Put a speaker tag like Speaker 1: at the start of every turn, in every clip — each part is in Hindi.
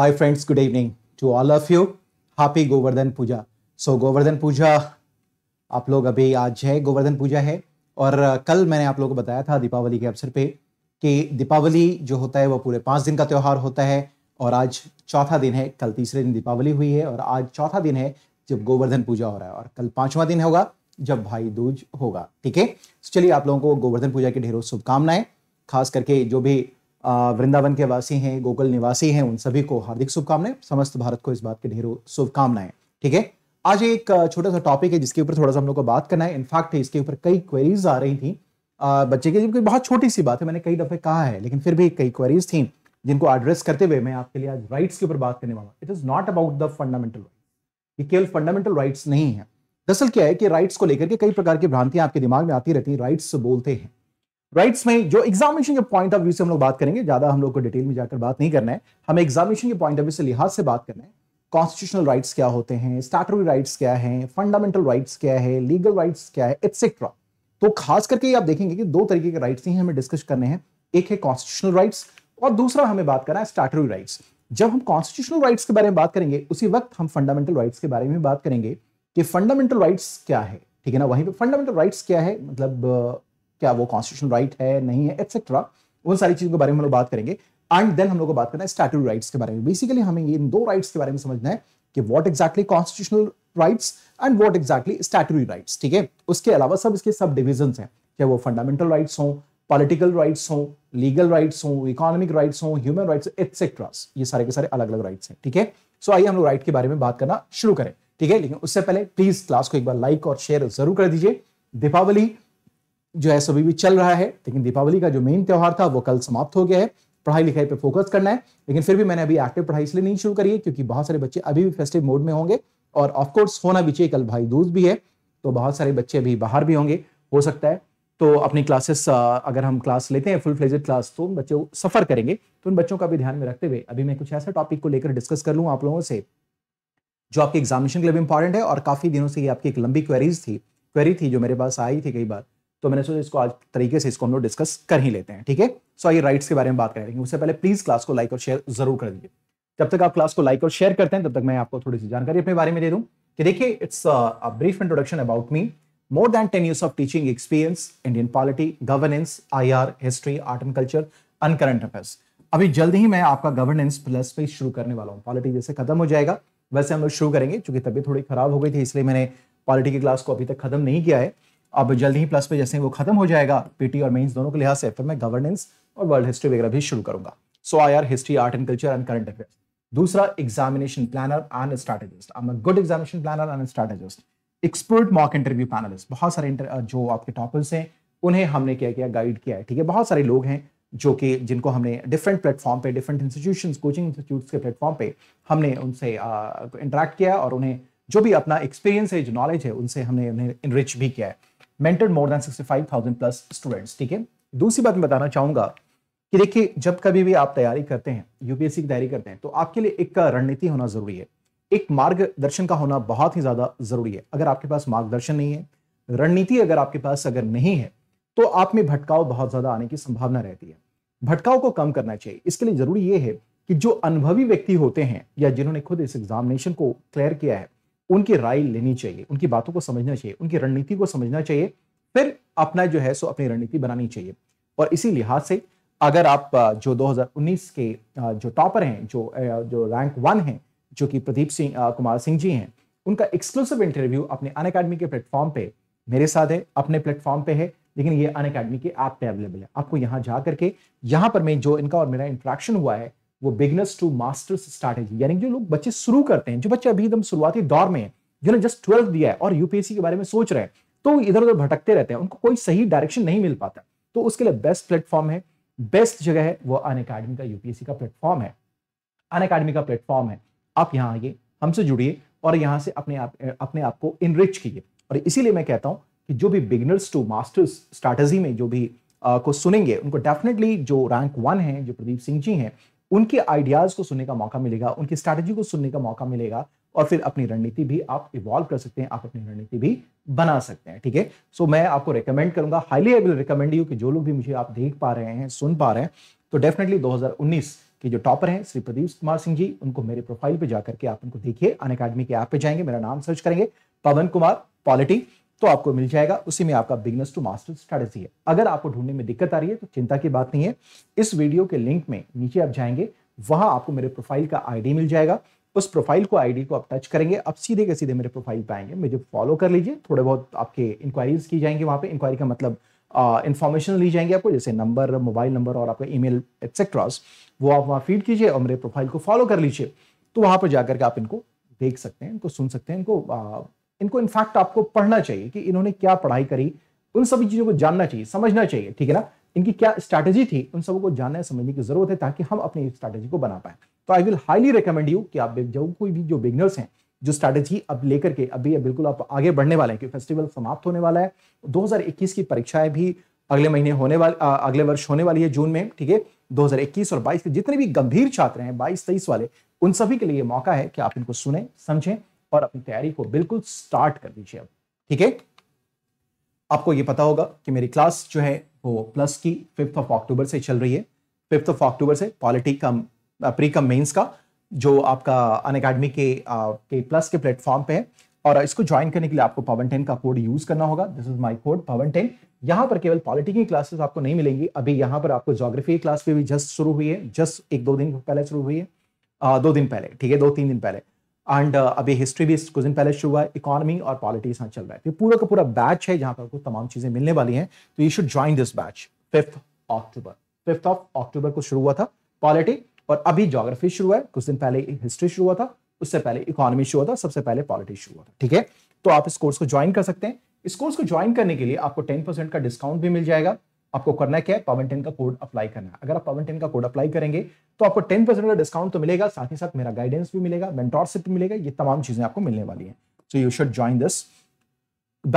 Speaker 1: Hi friends, good evening to all of you. Happy Govardhan Puja. So Govardhan Puja आप लोग अभी आज है गोवर्धन पूजा है और कल मैंने आप लोगों को बताया था दीपावली के अवसर पे कि दीपावली जो होता है वो पूरे पाँच दिन का त्यौहार होता है और आज चौथा दिन है कल तीसरे दिन दीपावली हुई है और आज चौथा दिन है जब गोवर्धन पूजा हो रहा है और कल पांचवा दिन होगा जब भाई दूज होगा ठीक है तो चलिए आप लोगों को गोवर्धन पूजा की ढेरों शुभकामनाएं खास करके जो भी वृंदावन के वासी हैं गोकुल निवासी हैं उन सभी को हार्दिक शुभकामनाएं समस्त भारत को इस बात की ढेरों शुभकामनाएं ठीक है आज एक छोटा सा टॉपिक है जिसके ऊपर थोड़ा सा हम लोग को बात करना है इनफैक्ट इसके ऊपर कई क्वेरीज आ रही थी आ, बच्चे की जो बहुत छोटी सी बात है मैंने कई दफे कहा है लेकिन फिर भी कई क्वेरीज थी जिनको एड्रेस करते हुए मैं आपके लिए आज राइट्स के ऊपर बात करने वाला it is not about the fundamental ये केवल फंडामेंटल राइट्स नहीं है दरअसल क्या है कि राइट्स को लेकर के कई प्रकार की भ्रांतियां आपके दिमाग में आती रहती हैं राइट्स बोलते हैं राइट्स में जो एग्जामिनेशन के पॉइंट ऑफ व्यू से हम लोग बात करेंगे ज्यादा हम लोग को डिटेल में जाकर बात नहीं करना है हमें एग्जामिनेशन के पॉइंट ऑफ व्यू से लिहाज से बात करना है कॉन्स्टिट्यूशनल राइट्स क्या होते हैं स्टैटरी राइट्स क्या है फंडामेंटल राइट्स क्या है लीगल राइट्स क्या है एटसेट्रा तो खास करके आप देखेंगे कि दो तरीके के राइट्स ही हमें डिस्कस करने हैं एक है कॉन्स्टिट्यूशनल राइट्स और दूसरा हमें बात करना है स्टैटरी राइट्स जब हम कॉन्स्टिट्यूशनल राइट्स के बारे में बात करेंगे उसी वक्त हम फंडामेंटल राइट्स के बारे में बात करेंगे कि फंडामेंटल राइट्स क्या है ठीक है ना वहीं पे फंडामेंटल राइट्स क्या है मतलब क्या वो कॉन्स्टिट्यूशन राइट right है नहीं है एक्सेट्रा उन सारी चीज़ों के बारे में हम लोग बात करेंगे एंड देन हम लोग को बात करना है स्टैट्यूट राइट्स के बारे में बेसिकली हमें इन दो राइट्स के बारे में समझना है कि what exactly constitutional rights and what exactly statute rights ठीक है उसके अलावा सब इसके सब डिविजन है चाहे वो फंडामेंटल राइट्स हो पॉलिटिकल राइट्स हो लीगल राइट्स हों इकोनॉमिक राइट्स हों ह्यूमन राइट्स एटसेट्रा ये सारे के सारे अलग अलग राइट्स हैं ठीक है सो आइए हम लोग राइट के बारे में बात करना शुरू करें ठीक है लेकिन उससे पहले प्लीज क्लास को एक बार लाइक और शेयर जरूर कर दीजिए दीपावली जो है सभी भी चल रहा है लेकिन दीपावली का जो मेन त्यौहार था वो कल समाप्त हो गया है पढ़ाई लिखाई पे फोकस करना है लेकिन फिर भी मैंने अभी एक्टिव पढ़ाई इसलिए नहीं शुरू करी है क्योंकि बहुत सारे बच्चे अभी भी फेस्टिव मोड में होंगे और ऑफकोर्स होना भी चाहिए कल भाई दूज भी है तो बहुत सारे बच्चे अभी बाहर भी होंगे हो सकता है तो अपनी क्लासेस अगर हम क्लास लेते हैं फुल फ्लेजेड क्लास तो उन बच्चों सफर करेंगे तो उन बच्चों का भी ध्यान में रखते हुए अभी मैं कुछ ऐसा टॉपिक को लेकर डिस्कस कर लूँ आप लोगों से जो आपके एग्जामिनेशन के लिए इंपॉर्टेंट है और काफी दिनों से ये आपकी एक लंबी क्वेरीज थी क्वेरी थी जो मेरे पास आई थी कई बार तो मैंने सोचा इसको आज तरीके से इसको हम लोग डिस्कस कर ही लेते हैं ठीक है सो आइए राइट्स के बारे में बात करेंगे उससे पहले प्लीज क्लास को लाइक और शेयर जरूर कर दीजिए जब तक आप क्लास को लाइक और शेयर करते हैं तब तक मैं आपको थोड़ी सी जानकारी अपने बारे में दे दूँ कि देखिए it's brief introduction about me more than ten years of teaching experience Indian polity governance I history art and culture and current affairs अभी जल्द ही मैं आपका गवर्नेंस प्लस पे शुरू करने वाला हूँ पॉलिटी जैसे खत्म हो जाएगा वैसे हम लोग शुरू करेंगे क्योंकि तबीयत थोड़ी खराब हो गई थी इसलिए मैंने पॉलिटी की क्लास को अभी तक खत्म नहीं किया है अब जल्द ही प्लस पे जैसे वो खत्म हो जाएगा पीटी और मेन्स दोनों के लिहाज से फिर मैं गवर्नेंस और वर्ल्ड हिस्ट्री वगैरह भी शुरू करूंगा so I are history art and culture and current affair दूसरा examination planner and strategist I am good examination planner and strategist expert mock interview panellist बहुत सारे जो आपके टॉपर्स हैं उन्हें हमने क्या किया गाइड किया है ठीक है बहुत सारे लोग हैं जो कि जिनको हमने डिफरेंट प्लेटफॉर्म पे डिफरेंट इंस्टीट्यूशंस कोचिंग इंस्टीट्यूट्स के प्लेटफॉर्म पे हमने उनसे इंटरेक्ट किया और उन्हें जो भी अपना एक्सपीरियंस है जो नॉलेज है उनसे हमने उन्हें इनरिच भी किया है mentored more than 65,000 plus students ठीक है दूसरी बात मैं बताना चाहूंगा कि देखिए जब कभी भी आप तैयारी करते हैं यूपीएससी की तैयारी करते हैं तो आपके लिए एक रणनीति होना जरूरी है एक मार्गदर्शन का होना बहुत ही ज्यादा जरूरी है अगर आपके पास मार्गदर्शन नहीं है रणनीति अगर आपके पास अगर नहीं है तो आप में भटकाव बहुत ज्यादा आने की संभावना रहती है भटकाव को कम करना चाहिए इसके लिए जरूरी यह है कि जो अनुभवी व्यक्ति होते हैं या जिन्होंने खुद इस एग्जामिनेशन को क्लियर किया है उनकी राय लेनी चाहिए उनकी बातों को समझना चाहिए उनकी रणनीति को समझना चाहिए फिर अपना जो है सो अपनी रणनीति बनानी चाहिए और इसी लिहाज से अगर आप जो 2019 के जो टॉपर हैं जो जो रैंक वन हैं जो कि प्रदीप सिंह कुमार सिंह जी हैं उनका एक्सक्लूसिव इंटरव्यू अपने अन अकेडमी के प्लेटफॉर्म पे मेरे साथ है अपने प्लेटफॉर्म पे है लेकिन ये अन अकेडमी के ऐप पे अवेलेबल है आपको यहाँ जा करके यहाँ पर मैं जो इनका और मेरा इंट्रैक्शन हुआ है वो बिगनर्स टू मास्टर्स स्ट्रैटेजी यानी जो लोग बच्चे शुरू करते हैं जो बच्चे अभी एकदम शुरुआती दौर में है जिन्होंने जस्ट ट्वेल्थ दिया है और यूपीएससी के बारे में सोच रहे हैं तो इधर उधर भटकते रहते हैं उनको कोई सही डायरेक्शन नहीं मिल पाता तो उसके लिए बेस्ट प्लेटफॉर्म है बेस्ट जगह है वो अन अकेडमी का यूपीएससी का प्लेटफॉर्म है अन अकेडमी का प्लेटफॉर्म है आप यहाँ आइए हमसे जुड़िए और यहाँ से अपने आप अपने आप को इनरिच कीजिए और इसीलिए मैं कहता हूँ कि जो भी बिगनर्स टू मास्टर्स स्ट्रैटेजी में जो भी आ, को सुनेंगे उनको डेफिनेटली जो रैंक वन है जो प्रदीप सिंह जी हैं उनके आइडियाज़ को सुनने का मौका मिलेगा उनकी स्ट्रैटेजी को सुनने का मौका मिलेगा और फिर अपनी रणनीति भी आप इवॉल्व कर सकते हैं आप अपनी रणनीति भी बना सकते हैं ठीक है सो मैं आपको रिकमेंड करूंगा highly I will recommend you कि जो लोग भी मुझे आप देख पा रहे हैं सुन पा रहे हैं तो डेफिनेटली 2019 के जो टॉपर हैं श्री प्रदीप कुमार सिंह जी उनको मेरे प्रोफाइल पे जाकर के आप उनको देखिए अन अकेडमी के ऐप पे जाएंगे मेरा नाम सर्च करेंगे पवन कुमार पॉलिटी तो आपको मिल जाएगा उसी में आपका बिगनेस टू मास्टर स्ट्रेटेजी है अगर आपको ढूंढने में दिक्कत आ रही है तो चिंता की बात नहीं है इस वीडियो के लिंक में नीचे आप जाएंगे वहां आपको मेरे प्रोफाइल का आईडी मिल जाएगा उस प्रोफाइल को आईडी को आप टच करेंगे आप सीधे के सीधे मेरे प्रोफाइल पे आएंगे मुझे फॉलो कर लीजिए थोड़े बहुत आपके इंक्वायरीज की जाएंगी वहां पे इंक्वायरी का मतलब इन्फॉर्मेशन ली जाएंगे आपको जैसे नंबर मोबाइल नंबर और आपका ईमेल एक्सेट्रास वो आप वहाँ फीड कीजिए और मेरे प्रोफाइल को फॉलो कर लीजिए तो वहाँ पर जाकर के आप इनको देख सकते हैं इनको सुन सकते हैं इनको इनको इनफैक्ट आपको पढ़ना चाहिए कि इन्होंने क्या पढ़ाई करी उन सभी चीज़ों को जानना चाहिए समझना चाहिए ठीक है ना इनकी क्या स्ट्रैटेजी थी उन सबको जानने समझने की जरूरत है ताकि हम अपनी स्ट्रैटेजी को बना पाए तो I will highly recommend you कि आप जो कोई भी जो बिगनर्स हैं जो स्ट्रैटेजी अब लेकर के अभी बिल्कुल आप आगे बढ़ने वाले हैं क्योंकि फेस्टिवल समाप्त होने वाला है 2021 की परीक्षाएं भी अगले महीने होने वाली अगले वर्ष होने वाली है जून में ठीक है 2021 और 22 के जितने भी गंभीर छात्र हैं 22 तेईस वाले उन सभी के लिए मौका है कि आप इनको सुने समझें और अपनी तैयारी को बिल्कुल स्टार्ट कर दीजिए अब ठीक है आपको ये पता होगा कि मेरी क्लास जो है वो प्लस की फिफ्थ ऑफ अक्टूबर से चल रही है फिफ्थ ऑफ अक्टूबर से politic cum pre cum mains का जो आपका अन अकेडमी के, के प्लस के प्लेटफॉर्म पे है और इसको ज्वाइन करने के लिए आपको पवन टेन का कोड यूज करना होगा this is my code Pawan ten यहाँ पर केवल पॉलिटिक की क्लासेस आपको नहीं मिलेंगी अभी यहाँ पर आपको जोग्राफी की क्लास भी जस्ट शुरू हुई है जस्ट एक दो दिन पहले शुरू हुई है आ, दो दिन पहले ठीक है दो तीन दिन पहले एंड uh, अभी हिस्ट्री भी कुछ दिन पहले शुरू हुआ है इकोनॉमी और पॉलिटिक्स यहाँ चल रहा है तो पूरा का पूरा बैच है जहाँ पर आपको तमाम चीज़ें मिलने वाली हैं तो you should join this batch fifth October fifth of October को शुरू हुआ था पॉलिटिक और अभी जोग्राफी शुरू है कुछ दिन पहले हिस्ट्री शुरू हुआ था उससे पहले इकोनॉमी शुरू हुआ था सबसे पहले पॉलिटिक्स शुरू हुआ था ठीक है तो आप इस कोर्स को ज्वाइन कर सकते हैं इस कोर्स को ज्वाइन करने के लिए आपको टेन परसेंट का डिस्काउंट भी मिल जाएगा आपको करना क्या है पावन टेन का कोड अप्लाई करना है अगर आप पावन टेन का कोड अप्लाई करेंगे तो आपको टेन परसेंट का डिस्काउंट तो मिलेगा साथ ही साथ मेरा गाइडेंस भी मिलेगा मेंटोरशिप भी मिलेगा ये तमाम चीजें आपको मिलने वाली हैं so you should join this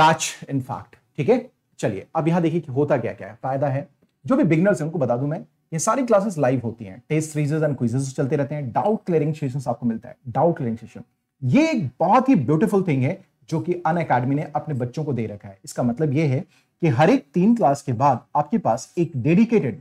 Speaker 1: batch in fact ठीक है चलिए अब यहां देखिए होता क्या क्या है फायदा है जो भी बिगनर्स है उनको बता दू मैं ये सारी क्लासेस लाइव होती हैं टेस्ट सीरीजेस एंड क्विजेस चलते रहते हैं डाउट क्लियरिंग सेशन आपको मिलता है डाउट क्लियरिंग सेशन ये एक बहुत ही ब्यूटीफुल थिंग है जो कि अन अकेडमी ने अपने बच्चों को दे रखा है इसका मतलब ये है कि हर एक तीन क्लास के बाद आपके पास एक dedicated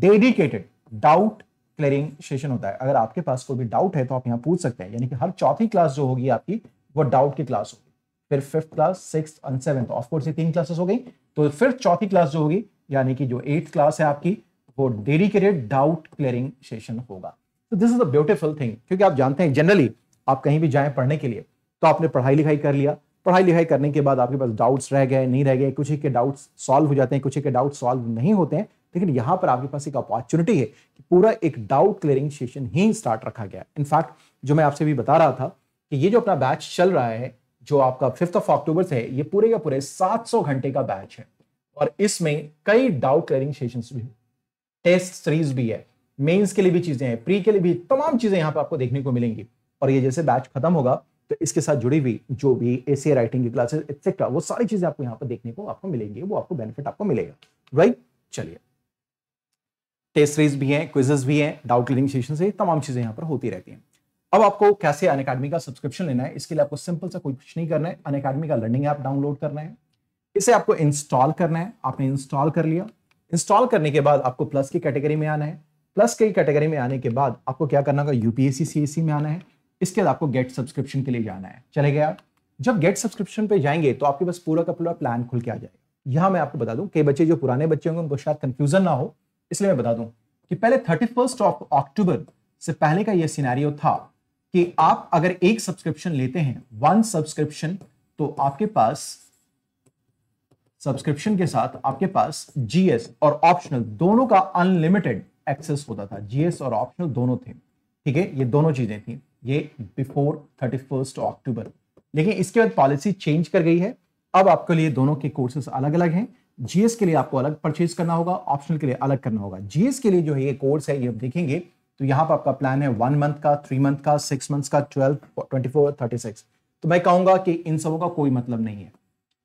Speaker 1: dedicated doubt clearing session होता है अगर आपके पास कोई भी डाउट है तो आप यहाँ पूछ सकते हैं यानी कि हर चौथी क्लास जो होगी आपकी वो डाउट की क्लास होगी फिर fifth class six and seventh of course ये तीन क्लासेस हो गई तो फिर चौथी क्लास जो होगी यानी कि जो एट्थ क्लास है आपकी वो डेडिकेटेड डाउट क्लियरिंग सेशन होगा तो this is a beautiful thing क्योंकि आप जानते हैं जनरली आप कहीं भी जाए पढ़ने के लिए तो आपने पढ़ाई लिखाई कर लिया पढ़ाई लिखाई करने के बाद आपके पास डाउट्स रह गए नहीं रह गए कुछ ही के डाउट्स सॉल्व हो जाते हैं कुछ ही के डाउट सॉल्व नहीं होते हैं लेकिन यहाँ पर आपके पास एक अपॉर्चुनिटी है कि पूरा एक डाउट क्लियरिंग सेशन ही स्टार्ट रखा गया इनफैक्ट जो मैं आपसे भी बता रहा था कि ये जो अपना बैच चल रहा है जो आपका फिफ्थ ऑफ अक्टूबर से है ये पूरे का पूरे सात घंटे का बैच है और इसमें कई डाउट क्लियरिंग सेशन भी टेस्ट सीरीज भी है मेन्स के लिए भी चीजें हैं प्री के लिए भी तमाम चीजें यहाँ पर आपको देखने को मिलेंगी और ये जैसे बैच खत्म होगा तो इसके साथ जुड़ी हुई जो भी एसे राइटिंग की क्लासेस एक्सेट्रा वो सारी चीजें आपको यहाँ पर देखने को आपको मिलेंगी वो आपको बेनिफिट आपको मिलेगा राइट चलिए टेस्ट सीरीज भी हैं क्विजेस भी हैं डाउट क्लियरिंग सेशन से तमाम चीजें यहाँ पर होती रहती हैं अब आपको कैसे अन का सब्सक्रिप्शन लेना है इसके लिए आपको सिंपल सा कुछ नहीं करना है अन का लर्निंग ऐप डाउनलोड करना है इसे आपको इंस्टॉल करना है आपने इंस्टॉल कर लिया इंस्टॉल करने के बाद आपको प्लस की कैटेगरी में आना है प्लस की कैटेगरी में आने के बाद आपको क्या करना होगा यूपीएससी सी में आना है इसके बाद आपको गेट सब्सक्रिप्शन के लिए जाना है चले गए आप जब गेट सब्सक्रिप्शन पे जाएंगे तो आपके पास पूरा का पूरा प्लान खुल के आ जाएगा यहाँ मैं आपको बता दूं कई बच्चे जो पुराने बच्चे होंगे उनको शायद कंफ्यूजन ना हो इसलिए मैं बता दूं कि पहले थर्टी फर्स्ट ऑफ अक्टूबर से पहले का यह सीनारियो था कि आप अगर एक सब्सक्रिप्शन लेते हैं वन सब्सक्रिप्शन तो आपके पास सब्सक्रिप्शन के साथ आपके पास जीएस और ऑप्शनल दोनों का अनलिमिटेड एक्सेस होता था जीएस और ऑप्शनल दोनों थे ठीक है ये दोनों चीजें थी ये बिफोर थर्टी फर्स्ट अक्टूबर लेकिन इसके बाद पॉलिसी चेंज कर गई है अब आपके लिए दोनों के कोर्सेज अलग अलग हैं जीएस के लिए आपको अलग परचेज करना होगा ऑप्शनल के लिए अलग करना होगा जीएस के लिए जो है ये कोर्स है ये आप देखेंगे तो यहाँ पर आपका प्लान है वन मंथ का थ्री मंथ का सिक्स मंथ का twelve twenty four thirty six तो मैं कहूंगा कि इन सबों का कोई मतलब नहीं है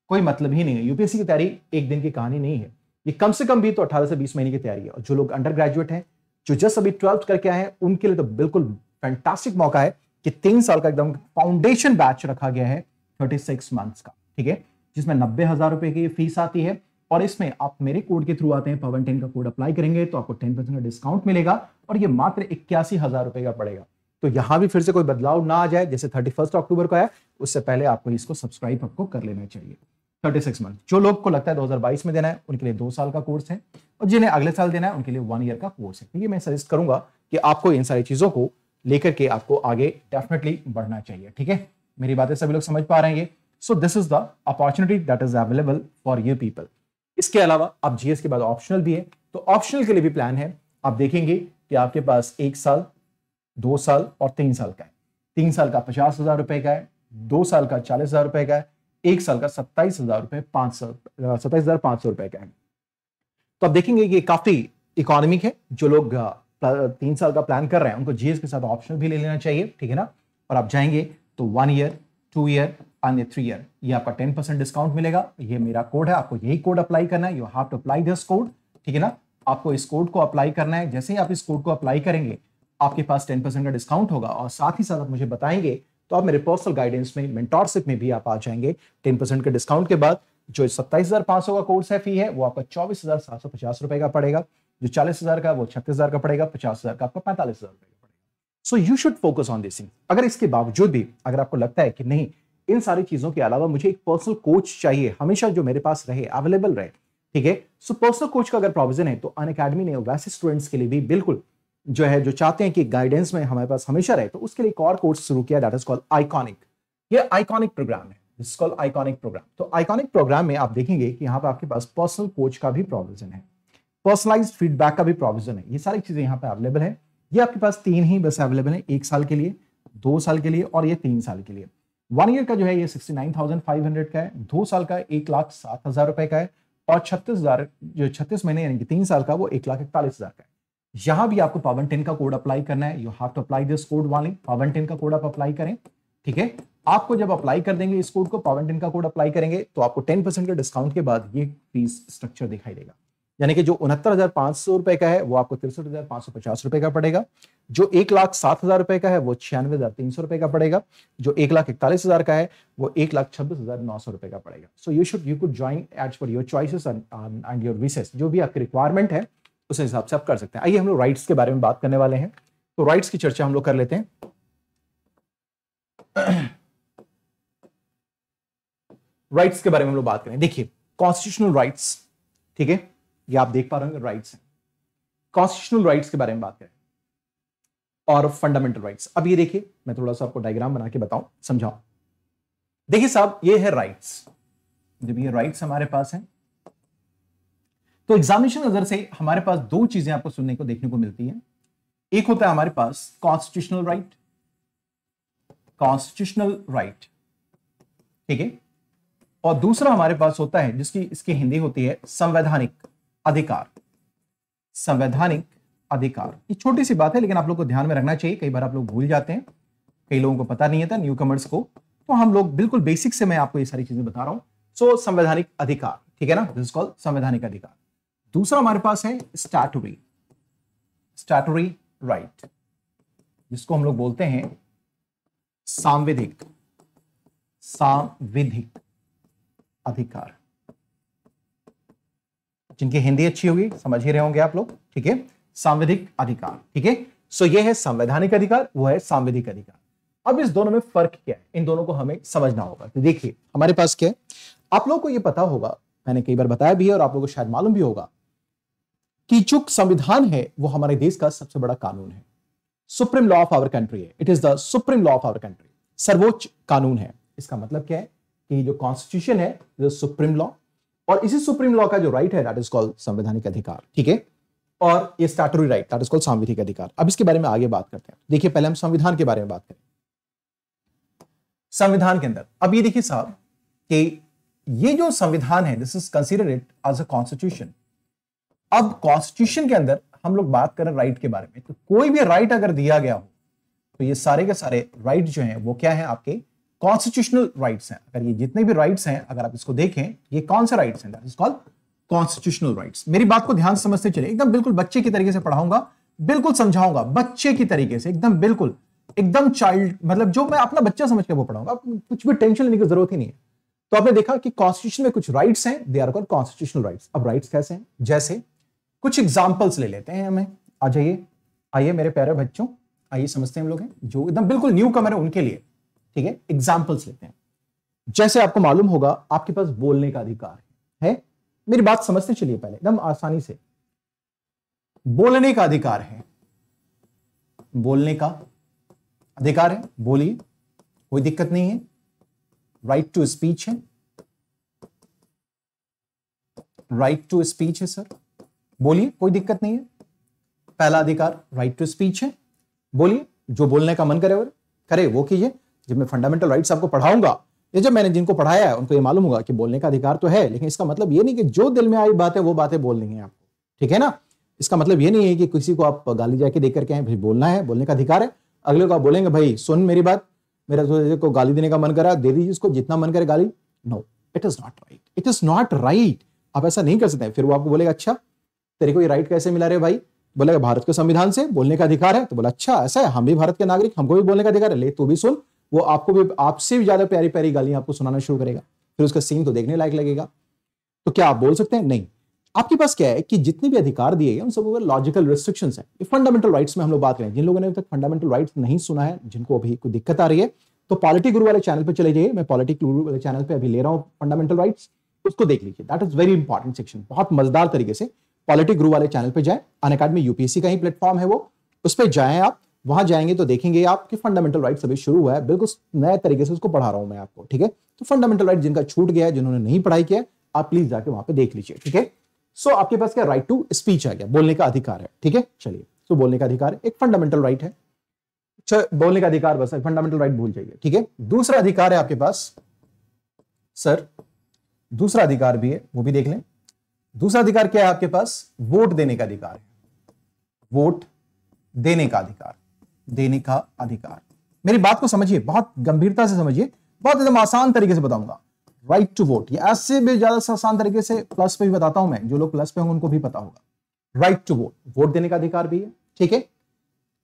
Speaker 1: कोई मतलब ही नहीं है यूपीएससी की तैयारी एक दिन की कहानी नहीं है ये कम से कम भी तो अठारह से बीस महीने की तैयारी है और जो लोग अंडर ग्रेजुएट हैं जो जस्ट अभी ट्वेल्थ करके आए हैं उनके लिए तो बिल्कुल फैंटास्टिक मौका है कि तीन साल का एकदम फाउंडेशन बैच रखा गया है थर्टी सिक्स मंथ्स का ठीक है जिसमें नब्बे हजार रुपए की फीस आती है और इसमें आप मेरे कोड के थ्रू आते हैं पवन टेन का कोड अप्लाई करेंगे तो आपको टेन परसेंट का डिस्काउंट मिलेगा और ये मात्र इक्यासी हजार रुपए का पड़ेगा तो यहां भी फिर से कोई बदलाव ना आ जाए जैसे थर्टी फर्स्ट अक्टूबर को आया उससे पहले आपको इसको सब्सक्राइब आपको कर लेना चाहिए थर्टी सिक्स मंथ जो लोग को लगता है दो में देना है उनके लिए दो साल का कोर्स है और जिन्हें अगले साल देना है उनके लिए वन ईयर का कोर्स है ठीक तो है मैं सजेस्ट करूंगा कि आपको इन सारी चीजों को लेकर के आपको आगे डेफिनेटली बढ़ना चाहिए ठीक है मेरी बातें सभी लोग समझ पा रहे हैं so this is the opportunity that is available for you people इसके अलावा आप जीएस के बाद ऑप्शनल भी है तो ऑप्शनल के लिए भी प्लान है आप देखेंगे कि आपके पास एक साल दो साल और तीन साल का है तीन साल का पचास हजार रुपए का है दो साल का चालीस हजार रुपए का है एक साल का सत्ताईस हजार रुपए पांच सौ सत्ताईस हजार पांच सौ रुपए का है तो आप देखेंगे कि काफी इकोनॉमिक है जो लोग तीन साल का प्लान कर रहे हैं उनको जीएस के साथ ऑप्शन भी ले लेना चाहिए ठीक है ना और आप जाएंगे तो one year two year and three year ये आपका टेन परसेंट डिस्काउंट मिलेगा ये मेरा कोड है आपको यही कोड अप्लाई करना है you have to apply this code ठीक है ना आपको इस कोड को अप्लाई करना है जैसे ही आप इस कोड को अप्लाई करेंगे आपके पास टेन परसेंट का डिस्काउंट होगा और साथ ही साथ आप मुझे बताएंगे तो आप मेरे पर्सनल गाइडेंस में मेंटोरशिप में भी आप आ जाएंगे टेन परसेंट के डिस्काउंट के बाद जो सत्ताईस हजार पांच सौ का कोर्स है फी है वो आपका चौबीस हजार सात सौ पचास रुपए का पड़ेगा जो चालीस हजार का वो छत्तीस हजार का पड़ेगा पचास हजार का आपको पैंतालीस हजार का पड़ेगा so you should focus on this thing अगर इसके बावजूद भी अगर आपको लगता है कि नहीं इन सारी चीजों के अलावा मुझे एक पर्सनल कोच चाहिए हमेशा जो मेरे पास रहे अवेलेबल रहे ठीक है सो पर्सनल कोच का अगर प्रोविजन है तो अन अकेडमी ने वैसे स्टूडेंट्स के लिए भी बिल्कुल जो है जो चाहते हैं कि गाइडेंस में हमारे पास हमेशा रहे तो उसके लिए एक और कोर्स शुरू किया दैट इज कॉल्ड आइकॉनिक ये आइकॉनिक प्रोग्राम है दिस कॉल्ड आइकॉनिक प्रोग्राम तो आइकॉनिक प्रोग्राम में आप देखेंगे कि यहाँ पर आपके पास पर्सनल कोच का भी प्रोविजन है पर्सनलाइज फीडबैक का भी प्रोविजन है ये सारी चीजें यहाँ पे अवेलेबल है ये आपके पास तीन ही बस अवेलेबल है एक साल के लिए दो साल के लिए और ये तीन साल के लिए वन ईयर का जो है ये sixty nine thousand five hundred का है दो साल का एक लाख सात हजार रुपए का है और छत्तीस हजार जो छत्तीस महीने यानी कि तीन साल का वो एक लाख इकतालीस हजार का है यहां भी आपको पावन टेन का कोड अप्लाई करना है you have to apply this code वाली पावन टेन का कोड आप अप्लाई करें ठीक है आपको जब अप्लाई कर देंगे इस कोड को पावन टेन का कोड अप्लाई करेंगे तो आपको टेन परसेंट के डिस्काउंट के बाद ये फीस स्ट्रक्चर दिखाई देगा यानी कि जो उनहत्तर हजार पांच सौ रुपए का है वो आपको तिरसठ हजार पांच सौ पचास रुपए का पड़ेगा जो एक लाख सात हजार रुपए का है वो छियानवे हजार तीन सौ रुपए का पड़ेगा जो एक लाख इकतालीस हजार का है वो एक लाख छब्बीस हजार नौ सौ रुपए का पड़ेगा so you should you could join as for your choices and your विशेष जो भी आपकी रिक्वायरमेंट है उस हिसाब से आप कर सकते हैं आइए हम लोग राइट्स के बारे में बात करने वाले हैं तो राइट्स की चर्चा हम लोग कर लेते हैं राइट्स के बारे में हम लोग बात करें देखिए कॉन्स्टिट्यूशनल राइट्स ठीक है ये आप देख पा रहे होंगे राइट्स कॉन्स्टिट्यूशनल राइट्स के बारे में बात करें और फंडामेंटल राइट्स अब ये देखिए मैं थोड़ा सा आपको डायग्राम बना के बताऊं समझाऊं देखिए साहब ये है राइट्स जब ये राइट्स हमारे पास हैं तो एग्जामिनेशन नजर से हमारे पास दो चीजें आपको सुनने को देखने को मिलती हैं एक होता है हमारे पास कॉन्स्टिट्यूशनल राइट कॉन्स्टिट्यूशनल राइट ठीक है और दूसरा हमारे पास होता है जिसकी इसकी हिंदी होती है संवैधानिक अधिकार संवैधानिक अधिकार ये छोटी सी बात है लेकिन आप लोग को ध्यान में रखना चाहिए कई बार आप लोग भूल जाते हैं कई लोगों को पता नहीं है न्यू कमर्स को तो हम लोग बिल्कुल बेसिक से मैं आपको ये सारी चीजें बता रहा हूं सो so, संवैधानिक अधिकार ठीक है ना दिस कॉल संवैधानिक अधिकार दूसरा हमारे पास है स्टैटरी स्टैटरी राइट जिसको हम लोग बोलते हैं सांविधिक सांविधिक अधिकार जिनकी हिंदी अच्छी होगी समझ ही रहे होंगे आप लोग ठीक है सांविधिक अधिकार ठीक है सो ये है संवैधानिक अधिकार वो है सांविधिक अधिकार अब इस दोनों में फर्क क्या है इन दोनों को हमें समझना होगा तो देखिए हमारे पास क्या है आप लोगों को ये पता होगा मैंने कई बार बताया भी है और आप लोगों को शायद मालूम भी होगा कि जो संविधान है वो हमारे देश का सबसे बड़ा कानून है supreme law of our country है it is the supreme law of our country सर्वोच्च कानून है इसका मतलब क्या है कि जो कॉन्स्टिट्यूशन है सुप्रीम लॉ और इसी सुप्रीम लॉ का जो राइट है दैट इज कॉल्ड संवैधानिक अधिकार ठीक है और ये statutory right that is called सांविधिक अधिकार अब इसके बारे में आगे बात करते हैं देखिए पहले हम संविधान के बारे में बात करें संविधान के अंदर अब ये देखिए साहब कि ये जो संविधान है this is consider it as a constitution अब कॉन्स्टिट्यूशन के अंदर हम लोग बात कर रहे हैं राइट के बारे में तो कोई भी राइट अगर दिया गया हो तो ये सारे के सारे राइट जो है वो क्या है आपके कॉन्स्टिट्यूशनल राइट्स हैं अगर ये जितने भी राइट्स हैं अगर आप इसको देखें ये कौन से राइट्स हैं that is called constitutional rights मेरी बात को ध्यान समझते चले एकदम बिल्कुल बच्चे की तरीके से पढ़ाऊंगा बिल्कुल समझाऊंगा बच्चे की तरीके से एकदम बिल्कुल एकदम चाइल्ड मतलब जो मैं अपना बच्चा समझ के वो पढ़ाऊंगा कुछ भी टेंशन लेने की जरूरत ही नहीं है तो आपने देखा कि कॉन्स्टिट्यूशन में कुछ राइट्स हैं they are called constitutional rights अब राइट्स कैसे हैं जैसे कुछ एग्जाम्पल्स ले लेते हैं हमें आ जाइए आइए मेरे प्यारे बच्चों आइए समझते हैं हम लोग जो एकदम बिल्कुल न्यू कमर है उनके लिए ठीक है एग्जाम्पल्स लेते हैं जैसे आपको मालूम होगा आपके पास बोलने का अधिकार है मेरी बात समझते चलिए पहले एकदम आसानी से बोलने का अधिकार है बोलने का अधिकार है बोलिए कोई दिक्कत नहीं है राइट टू स्पीच है राइट टू स्पीच है सर बोलिए कोई दिक्कत नहीं है पहला अधिकार राइट टू स्पीच है बोलिए जो बोलने का मन करे वो करे वो कीजिए जब मैं फंडामेंटल राइट्स आपको पढ़ाऊंगा या जब मैंने जिनको पढ़ाया है उनको ये मालूम होगा कि बोलने का अधिकार तो है लेकिन इसका मतलब ये नहीं कि जो दिल में आई बात है वो बातें बोलनी है आपको ठीक है ना इसका मतलब ये नहीं है कि किसी को आप गाली जाके देख करके आए भाई बोलना है बोलने का अधिकार है अगले को आप बोलेंगे भाई सुन मेरी बात मेरा तो को गाली देने का मन करा दे दीजिए उसको जितना मन करे गाली no it is not right it is not right आप ऐसा नहीं कर सकते फिर वो आपको बोलेगा अच्छा तेरे को ये राइट कैसे मिला रहे भाई बोलेगा भारत के संविधान से बोलने का अधिकार है तो बोला अच्छा ऐसा है हम भी भारत के नागरिक हमको भी बोलने का अधिकार है ले तू भी सुन वो आपको भी आपसे भी ज़्यादा प्यारी प्यारी गालियां आपको सुनाना शुरू करेगा फिर उसका सीन तो देखने लायक लगेगा तो क्या आप बोल सकते हैं नहीं आपके पास क्या है कि जितने भी अधिकार दिए गए उन सब लॉजिकल रिस्ट्रिक्शन है ये फंडामेंटल राइट्स में हम लोग बात करें जिन लोगों ने अभी तक फंडामेंटल राइट नहीं सुना है जिनको अभी कोई दिक्कत आ रही है तो पॉलिटी गुरु वाले चैनल पर चले जाइए मैं पॉलिटी गुरु वाले चैनल पर अभी ले रहा हूँ फंडामेंटल राइट्स उसको देख लीजिए that is very important section बहुत मजेदार तरीके से पॉलिटिक गुरु वाले चैनल पर जाए अन अकेडमी यूपीएससी का ही प्लेटफॉर्म है वो उस पर जाए आप वहां जाएंगे तो देखेंगे आप कि फंडामेंटल राइट अभी शुरू हुआ है बिल्कुल नए तरीके से उसको पढ़ा रहा हूं मैं आपको ठीक है तो फंडामेंटल राइट जिनका छूट गया है जिन्होंने नहीं पढ़ाई किया आप प्लीज जाके वहां पर देख लीजिए ठीक है सो आपके पास क्या राइट टू स्पीच आ गया बोलने का अधिकार है ठीक है चलिए सो बोलने का अधिकार एक फंडामेंटल राइट है अच्छा, बोलने का अधिकार बस फंडामेंटल राइट भूल जाइए ठीक है दूसरा अधिकार है आपके पास सर दूसरा अधिकार भी है वो भी देख लें दूसरा अधिकार क्या है आपके पास वोट देने का अधिकार है वोट देने का अधिकार देने का अधिकार मेरी बात को समझिए बहुत गंभीरता से समझिए बहुत एकदम आसान तरीके से बताऊंगा राइट टू वोट ये ऐसे भी ज्यादा आसान तरीके से प्लस पे भी बताता हूं मैं जो लोग प्लस पे होंगे उनको भी पता होगा राइट टू वोट वोट देने का अधिकार भी है ठीक है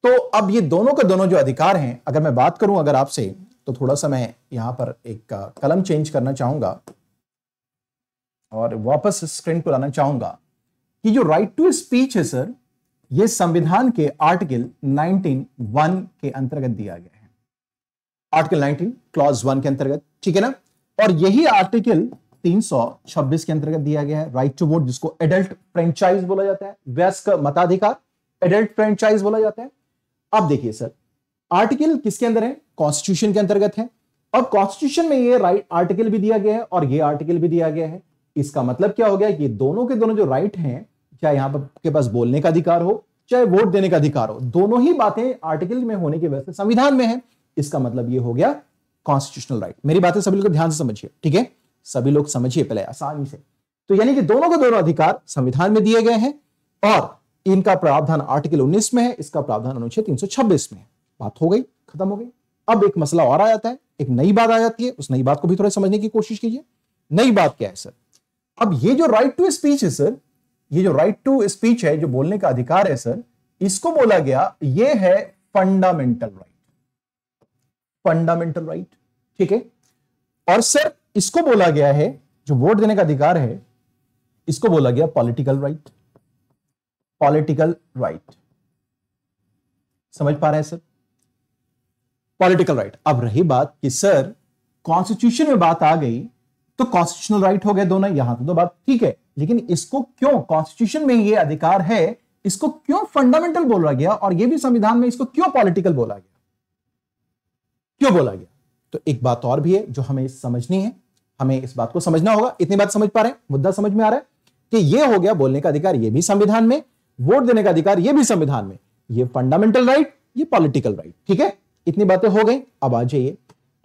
Speaker 1: तो अब ये दोनों के दोनों जो अधिकार हैं अगर मैं बात करूं अगर आपसे तो थोड़ा सा मैं यहां पर एक कलम चेंज करना चाहूंगा और वापस स्क्रीन पर लाना चाहूंगा कि जो राइट टू स्पीच है सर यह संविधान के आर्टिकल 19.1 के अंतर्गत दिया गया है आर्टिकल 19 क्लॉज 1 के अंतर्गत ठीक है ना और यही आर्टिकल 326 के अंतर्गत दिया गया है राइट टू वोट जिसको एडल्ट फ्रेंचाइज बोला जाता है व्यस्क मताधिकार एडल्ट फ्रेंचाइज बोला जाता है अब देखिए सर आर्टिकल किसके अंदर है कॉन्स्टिट्यूशन के अंतर्गत है अब कॉन्स्टिट्यूशन में ये राइट आर्टिकल भी दिया गया है और ये आर्टिकल भी दिया गया है इसका मतलब क्या हो गया कि दोनों के दोनों जो राइट हैं चाहे यहां पर के पास बोलने का अधिकार हो चाहे वोट देने का अधिकार हो दोनों ही बातें आर्टिकल में होने की वजह से संविधान में है इसका मतलब ये हो गया कॉन्स्टिट्यूशनल राइट मेरी बातें सभी लोग ध्यान से समझिए ठीक है सभी लोग समझिए पहले आसानी से तो यानी कि दोनों के दोनों अधिकार संविधान में दिए गए हैं और इनका प्रावधान आर्टिकल उन्नीस में है इसका प्रावधान अनुच्छेद तीन में है बात हो गई खत्म हो गई अब एक मसला और आ जाता है एक नई बात आ जाती है उस नई बात को भी थोड़ा समझने की कोशिश कीजिए नई बात क्या है सर अब ये जो राइट टू स्पीच है सर ये जो राइट टू स्पीच है जो बोलने का अधिकार है सर इसको बोला गया ये है फंडामेंटल राइट फंडामेंटल राइट ठीक है और सर इसको बोला गया है जो वोट देने का अधिकार है इसको बोला गया पॉलिटिकल राइट पॉलिटिकल राइट समझ पा रहे हैं सर पॉलिटिकल राइट अब रही बात कि सर कॉन्स्टिट्यूशन में बात आ गई तो कॉन्स्टिट्यूशनल राइट हो गया दोनों यहां तो, तो बात ठीक है लेकिन इसको क्यों कॉन्स्टिट्यूशन में ये अधिकार है इसको क्यों फंडामेंटल बोला गया और ये भी संविधान में इसको क्यों पॉलिटिकल बोला गया क्यों बोला गया तो एक बात और भी है जो हमें समझनी है हमें इस बात को समझना होगा इतनी बात समझ पा रहे हैं मुद्दा समझ में आ रहा है कि ये हो गया बोलने का अधिकार ये भी संविधान में वोट देने का अधिकार ये भी संविधान में ये फंडामेंटल राइट ये पॉलिटिकल राइट ठीक है इतनी बातें हो गई अब आ जाइए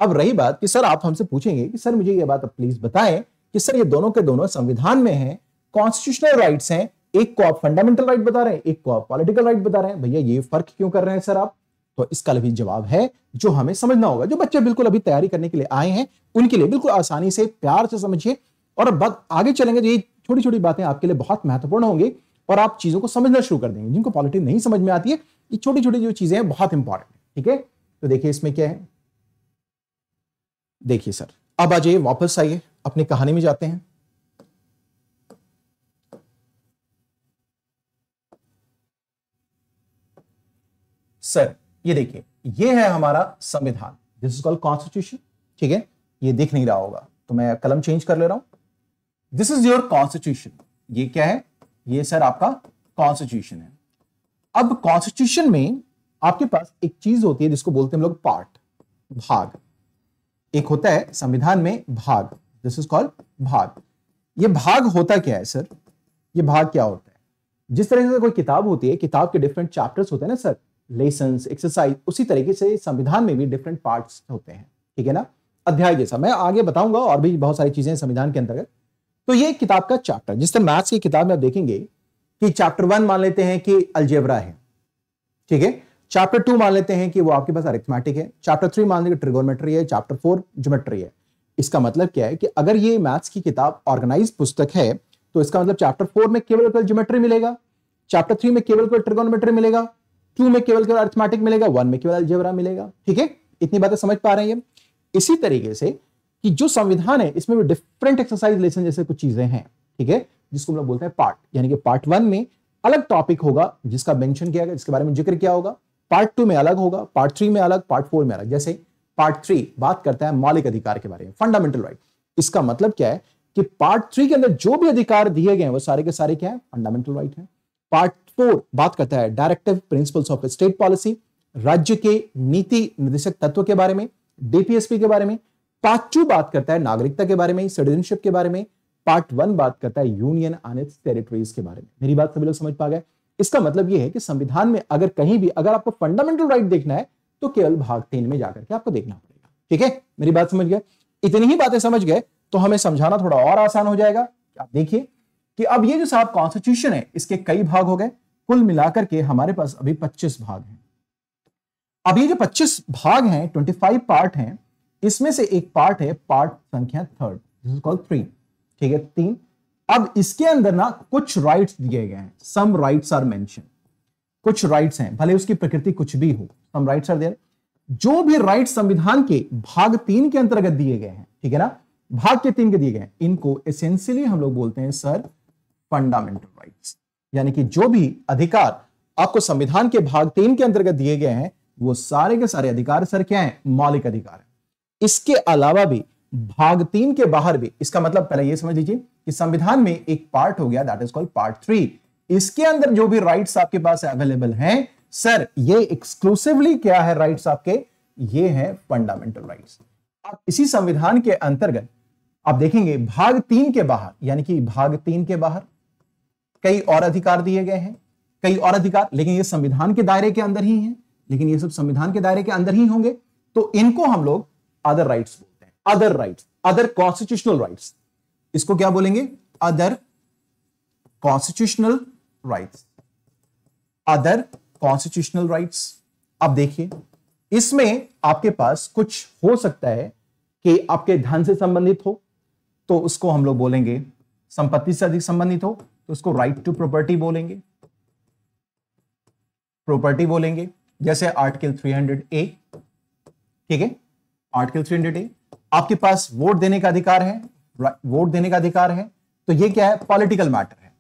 Speaker 1: अब रही बात कि सर आप हमसे पूछेंगे कि सर मुझे ये बात प्लीज बताएं कि सर ये दोनों के दोनों संविधान में है कॉन्स्टिट्यूशनल राइट हैं एक को आप फंडामेंटल राइट बता रहे हैं एक को आप पॉलिटिकल राइट बता रहे हैं भैया ये फर्क क्यों कर रहे हैं सर आप तो इसका भी जवाब है जो हमें समझना होगा जो बच्चे बिल्कुल अभी तैयारी करने के लिए आए हैं उनके लिए बिल्कुल आसानी से प्यार से समझिए और अब आगे चलेंगे तो ये छोटी छोटी बातें आपके लिए बहुत महत्वपूर्ण होंगी और आप चीजों को समझना शुरू कर देंगे जिनको पॉलिटी नहीं समझ में आती है ये छोटी छोटी जो चीजें हैं बहुत इंपॉर्टेंट ठीक है तो देखिए इसमें क्या है देखिए सर अब आ जाइए वापस आइए अपनी कहानी में जाते हैं सर ये देखिए ये है हमारा संविधान दिस इज कॉल्ड कॉन्स्टिट्यूशन ठीक है ये दिख नहीं रहा होगा तो मैं कलम चेंज कर ले रहा हूं दिस इज योर कॉन्स्टिट्यूशन ये क्या है ये सर आपका कॉन्स्टिट्यूशन है अब कॉन्स्टिट्यूशन में आपके पास एक चीज होती है जिसको बोलते हैं हम लोग पार्ट भाग एक होता है संविधान में भाग दिस इज कॉल्ड भाग ये भाग होता क्या है सर ये भाग क्या होता है जिस तरह से कोई किताब होती है किताब के डिफरेंट चैप्टर्स होते हैं ना सर लेसन एक्सरसाइज उसी तरीके से संविधान में भी डिफरेंट पार्ट होते हैं ठीक है ना अध्याय जैसा मैं आगे बताऊंगा और भी बहुत सारी चीजें संविधान के अंतर्गत तो ये किताब का चैप्टर जिस तरह मैथ्स की किताब में आप देखेंगे कि चैप्टर वन मान लेते हैं कि अलजेबरा है ठीक है चैप्टर टू मान लेते हैं कि वो आपके पास अरिथमेटिक है चैप्टर थ्री मान लेंगे ट्रिगोमेट्री है चैप्टर फोर ज्योमेट्री है इसका मतलब क्या है कि अगर ये मैथ्स की किताब ऑर्गेनाइज पुस्तक है तो इसका मतलब चैप्टर फोर में केवल केवल ज्योमेट्री मिलेगा चैप्टर थ्री में केवल केवल ट्रिगोनोमेट्री मिलेगा टू में केवल केवल अर्थमेटिक मिलेगा वन में केवल अलजेबरा मिलेगा ठीक है इतनी बातें समझ पा रहे हैं इसी तरीके से कि जो संविधान है इसमें भी डिफरेंट एक्सरसाइज लेसन जैसे कुछ चीजें हैं ठीक है जिसको हम लोग बोलते हैं पार्ट यानी कि पार्ट वन में अलग टॉपिक होगा जिसका मेंशन किया गया जिसके बारे में जिक्र किया होगा पार्ट टू में अलग होगा पार्ट थ्री में अलग पार्ट फोर में अलग जैसे पार्ट थ्री बात करता है मौलिक अधिकार के बारे में फंडामेंटल राइट इसका मतलब क्या है कि पार्ट थ्री के अंदर जो भी अधिकार दिए गए हैं वो सारे के सारे क्या है फंडामेंटल राइट है पार्ट फोर बात करता है directive principles of state policy राज्य के नीति निर्देशक तत्व के बारे में डीपीएसपी के बारे में पार्ट टू बात करता है नागरिकता के बारे में सिटीजनशिप के बारे में पार्ट वन बात करता है यूनियन इट्स टेरिटरीज के बारे में मेरी बात सभी लोग समझ पा गए इसका मतलब यह है कि संविधान में अगर कहीं भी अगर आपको फंडामेंटल राइट देखना है तो केवल भाग तीन में जाकर के आपको देखना पड़ेगा ठीक है मेरी बात समझ गए इतनी ही बातें समझ गए तो हमें समझाना थोड़ा और आसान हो जाएगा आप देखिए कि अब ये जो साहब कॉन्स्टिट्यूशन है इसके कई भाग हो गए कुल मिलाकर के हमारे पास अभी पच्चीस भाग है अब ये जो पच्चीस भाग हैं 25 पार्ट है इसमें से एक पार्ट है पार्ट संख्या थर्ड कॉल थ्री ठीक है तीन अब इसके अंदर ना कुछ राइट्स दिए गए हैं सम राइट्स आर मेंशन कुछ राइट्स हैं भले उसकी प्रकृति कुछ भी हो सम राइट्स आर देयर जो भी राइट संविधान के भाग तीन के अंतर्गत दिए गए हैं ठीक है ना भाग के तीन के दिए गए हैं इनको एसेंशियली हम लोग बोलते हैं सर फंडामेंटल राइट यानी कि जो भी अधिकार आपको संविधान के भाग तीन के अंतर्गत दिए गए हैं वो सारे के सारे अधिकार सर क्या है मौलिक अधिकार है इसके अलावा भी भाग तीन के बाहर भी इसका मतलब पहले ये समझ लीजिए कि संविधान में एक पार्ट हो गया that is called part three इसके अंदर जो भी राइट्स आपके पास अवेलेबल हैं सर ये एक्सक्लूसिवली क्या है राइट्स आपके ये हैं फंडामेंटल राइट्स आप इसी संविधान के अंतर्गत आप देखेंगे भाग तीन के बाहर यानी कि भाग तीन के बाहर कई और अधिकार दिए गए हैं कई और अधिकार लेकिन ये संविधान के दायरे के अंदर ही हैं लेकिन ये सब संविधान के दायरे के अंदर ही होंगे तो इनको हम लोग अदर राइट्स बोलते हैं other rights other constitutional rights इसको क्या बोलेंगे other constitutional rights other constitutional rights अब देखिए इसमें आपके पास कुछ हो सकता है कि आपके धन से संबंधित हो तो उसको हम लोग बोलेंगे संपत्ति से अधिक संबंधित हो तो उसको राइट टू प्रॉपर्टी बोलेंगे प्रॉपर्टी बोलेंगे जैसे आर्टिकल 300 ए ठीक है आर्टिकल 300 ए आपके पास वोट देने का अधिकार है वोट देने का अधिकार है तो ये क्या है पॉलिटिकल मैटर है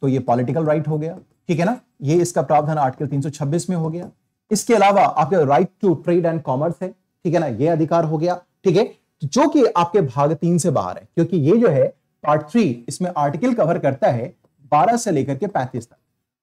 Speaker 1: तो ये पॉलिटिकल राइट right हो गया ठीक है ना ये इसका प्रावधान आर्टिकल 326 में हो गया इसके अलावा आपके right to trade and commerce है ठीक है ना ये अधिकार हो गया ठीक है तो जो कि आपके भाग तीन से बाहर है क्योंकि ये जो है पार्ट थ्री इसमें आर्टिकल कवर करता है बारह से लेकर के पैंतीस तक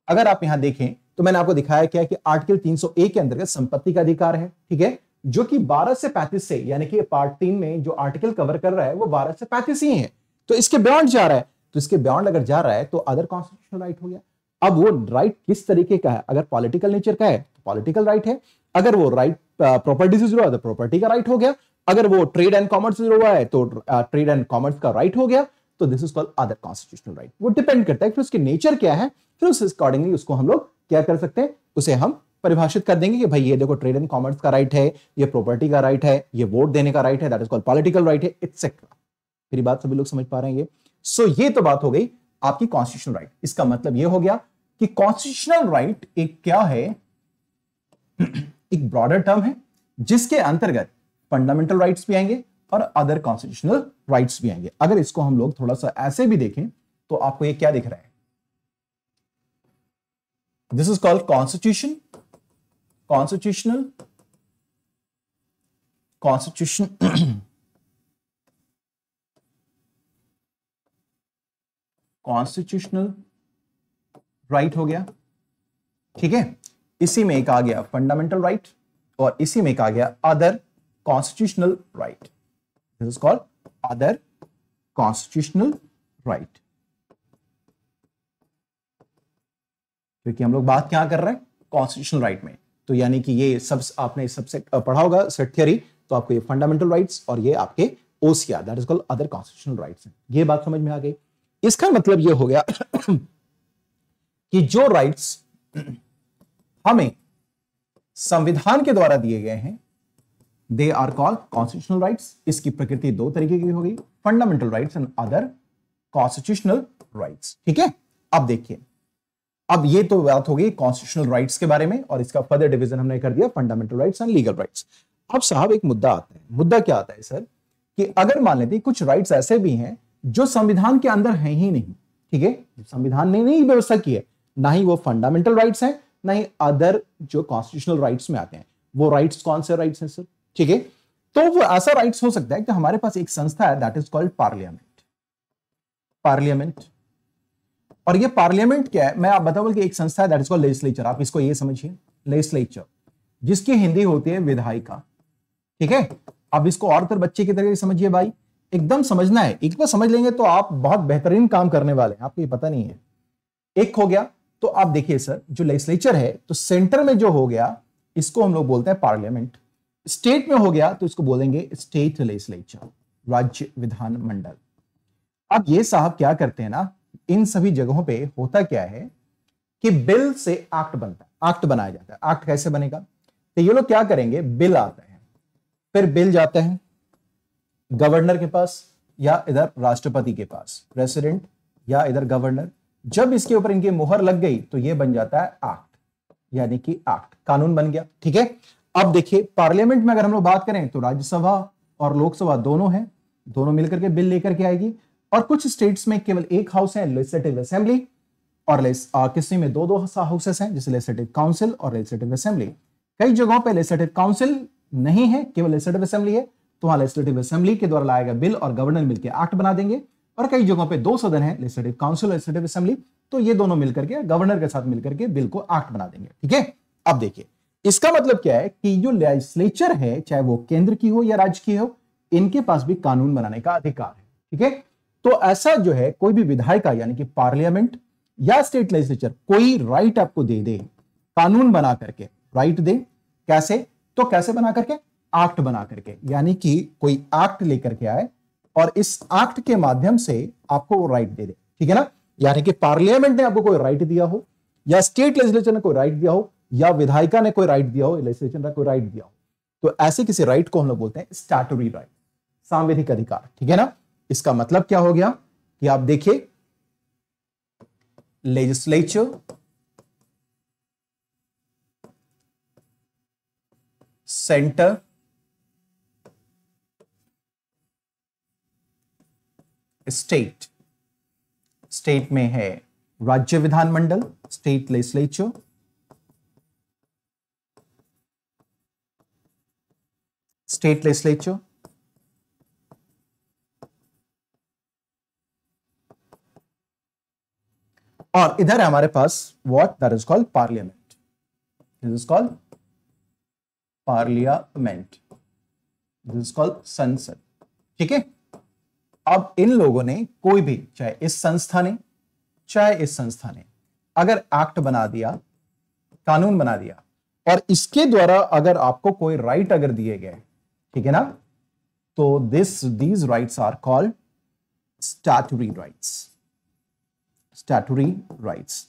Speaker 1: अगर आप यहां देखें तो मैंने आपको दिखाया क्या कि आर्टिकल 301 के अंतर्गत संपत्ति का अधिकार है ठीक है जो कि 12 से 35 से यानी कि पार्ट तीन में जो आर्टिकल कवर कर रहा है वो 12 से 35 ही है तो इसके बियॉन्ड जा रहा है तो इसके बियॉन्ड अगर जा रहा है तो अदर कॉन्स्टिट्यूशन राइट हो गया अब वो राइट किस तरीके का है अगर पॉलिटिकल नेचर का है तो पॉलिटिकल राइट है अगर वो राइट प्रॉपर्टी uh, से जुड़ा है तो प्रॉपर्टी का राइट हो गया अगर वो ट्रेड एंड कॉमर्स से जुड़ा है तो ट्रेड एंड कॉमर्स का राइट हो गया तो this is called other constitutional right वो डिपेंड करता है फिर उसके नेचर क्या है फिर उस अकॉर्डिंगली उसको हम लोग क्या कर सकते हैं उसे हम परिभाषित कर देंगे कि भाई ये देखो ट्रेड एंड कॉमर्स का राइट है ये प्रॉपर्टी का राइट है ये वोट देने का राइट है that is called political right है एक्सेट्रा फिर बात सभी लोग समझ पा रहे हैं ये सो so, ये तो बात हो गई आपकी कॉन्स्टिट्यूशनल राइट इसका मतलब यह हो गया कि कॉन्स्टिट्यूशनल राइट एक क्या है एक ब्रॉडर टर्म है जिसके अंतर्गत फंडामेंटल राइट्स भी आएंगे और अदर कॉन्स्टिट्यूशनल राइट्स भी आएंगे अगर इसको हम लोग थोड़ा सा ऐसे भी देखें तो आपको ये क्या दिख रहा है this is called constitution constitutional constitution constitutional right हो गया ठीक है इसी में एक आ गया फंडामेंटल राइट right, और इसी में एक आ गया other constitutional right this is called other constitutional right क्योंकि हम लोग बात क्या कर रहे हैं कॉन्स्टिट्यूशनल राइट right में तो यानी कि ये सब आपने सबसे पढ़ा होगा सेट थियरी तो आपको ये फंडामेंटल राइट्स और ये आपके ओसिया that is called other constitutional rights ये बात समझ में आ गई इसका मतलब यह हो गया कि जो राइट्स हमें संविधान के द्वारा दिए गए हैं they are called constitutional rights इसकी प्रकृति दो तरीके की होगी fundamental rights and other constitutional rights ठीक है अब देखिए अब ये तो बात हो गई कॉन्स्टिट्यूशनल राइट्स के बारे में और इसका फर्दर डिवीजन हमने कर दिया fundamental rights and legal rights अब साहब एक मुद्दा आता है मुद्दा क्या आता है सर कि अगर मान लेते कुछ राइट्स ऐसे भी हैं जो संविधान के अंदर है ही नहीं ठीक है संविधान ने नहीं व्यवस्था की है ना ही वो फंडामेंटल राइट्स हैं ना ही अदर जो कॉन्स्टिट्यूशनल राइट्स में आते हैं वो राइट्स कौन से राइट्स हैं सर ठीक है तो वो ऐसा राइट्स हो सकता है कि हमारे पास एक संस्था है that is called parliament parliament और ये पार्लियामेंट क्या है मैं आप बताऊं कि एक संस्था है दैट इज कॉल्ड लेजिस्लेचर आप इसको ये समझिए लेजिस्लेचर जिसकी हिंदी होती है विधायिका ठीक है अब इसको और तर बच्चे की तरह समझिए भाई एकदम समझना है एक बार समझ लेंगे तो आप बहुत बेहतरीन काम करने वाले हैं आपको ये पता नहीं है एक हो गया तो आप देखिए सर जो लेजिस्लेचर है तो सेंटर में जो हो गया इसको हम लोग बोलते हैं पार्लियामेंट स्टेट में हो गया तो इसको बोलेंगे स्टेट लेजिस्लेचर राज्य विधान मंडल अब ये साहब क्या करते हैं ना इन सभी जगहों पे होता क्या है कि बिल से एक्ट बनता है एक्ट बनाया जाता है एक्ट कैसे बनेगा तो ये लोग क्या करेंगे बिल आता है फिर बिल जाता है गवर्नर के पास या इधर राष्ट्रपति के पास प्रेसिडेंट या इधर गवर्नर जब इसके ऊपर इनकी मोहर लग गई तो यह बन जाता है एक्ट यानी कि एक्ट कानून बन गया ठीक है अब देखिए पार्लियामेंट में अगर हम लोग बात करें तो राज्यसभा और लोकसभा दोनों हैं दोनों मिलकर के बिल लेकर के आएगी और कुछ स्टेट्स में केवल एक हाउस है लेजिस्लेटिव असेंबली और किसी में दो दो हाउसेस हैं जैसे लेजिस्लेटिव काउंसिल और लेजिस्लेटिव असेंबली कई जगहों पर लेजिस्लेटिव काउंसिल नहीं है केवल लेजिस्लेटिव असेंबली है तो वहां लेजिस्लेटिव असेंबली के द्वारा लाया गया बिल और गवर्नर मिलकर एक्ट बना देंगे और कई जगहों पर दो सदन है लेजिस्लेटिव काउंसिल लेजिस्लेटिव असेंबली तो ये दोनों मिलकर के गवर्नर के साथ मिलकर के बिल को एक्ट बना देंगे ठीक है अब देखिए इसका मतलब क्या है कि जो लेजिस्लेचर है चाहे वो केंद्र की हो या राज्य की हो इनके पास भी कानून बनाने का अधिकार है ठीक है तो ऐसा जो है कोई भी विधायिका यानी कि पार्लियामेंट या स्टेट लेजिस्लेचर कोई राइट आपको दे दे कानून बना करके राइट दे कैसे तो कैसे बना करके एक्ट बना करके यानी कि कोई एक्ट लेकर के आए और इस एक्ट के माध्यम से आपको वो राइट दे दे ठीक है ना यानी कि पार्लियामेंट ने आपको कोई राइट दिया हो या स्टेट लेजिस्लेचर ने कोई राइट दिया हो या विधायिका ने कोई राइट दिया हो लेजिस्लेचर ने कोई राइट दिया हो तो ऐसे किसी राइट को हम लोग बोलते हैं स्टैटरी राइट सांविधिक अधिकार ठीक है ना इसका मतलब क्या हो गया कि आप देखिए लेजिस्लेचर सेंटर स्टेट स्टेट में है राज्य विधानमंडल स्टेट लेजिस्लेचर स्टेट लेजिस्लेचर और इधर है हमारे पास what that is called parliament this is called parliament this is called संसद ठीक है अब इन लोगों ने कोई भी चाहे इस संस्था ने चाहे इस संस्था ने अगर एक्ट बना दिया कानून बना दिया और इसके द्वारा अगर आपको कोई राइट अगर दिए गए ठीक है ना तो this these rights are called statutory rights statutory rights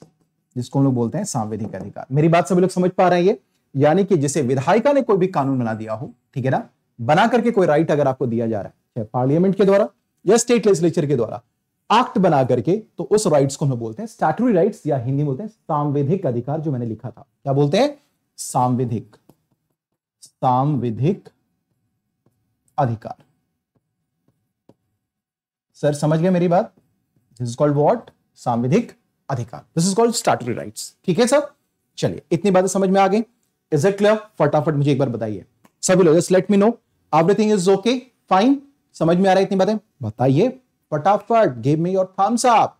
Speaker 1: जिसको हम लोग बोलते हैं सांवेदिक अधिकार मेरी बात सभी लोग समझ पा रहे हैं ये यानी कि जिसे विधायिका ने कोई भी कानून बना दिया हो ठीक है ना बना करके कोई राइट अगर आपको दिया जा रहा है पार्लियामेंट के द्वारा या स्टेट लेजिस्लेचर के द्वारा एक्ट बना करके तो उस राइट्स को हम बोलते हैं स्टैटरी राइट्स या हिंदी बोलते हैं सांविधिक अधिकार जो मैंने लिखा था क्या बोलते हैं सांविधिक सांविधिक अधिकार सर समझ गए मेरी बात दिस इज कॉल्ड वॉट सांविधिक अधिकार this is called statutory rights ठीक है सर चलिए इतनी बातें समझ में आ गई इज इट क्लियर फटाफट मुझे एक बार बताइए सभी लोग let me know everything is okay fine समझ में आ रहा है इतनी बातें बताइए फटाफट give me your thumbs up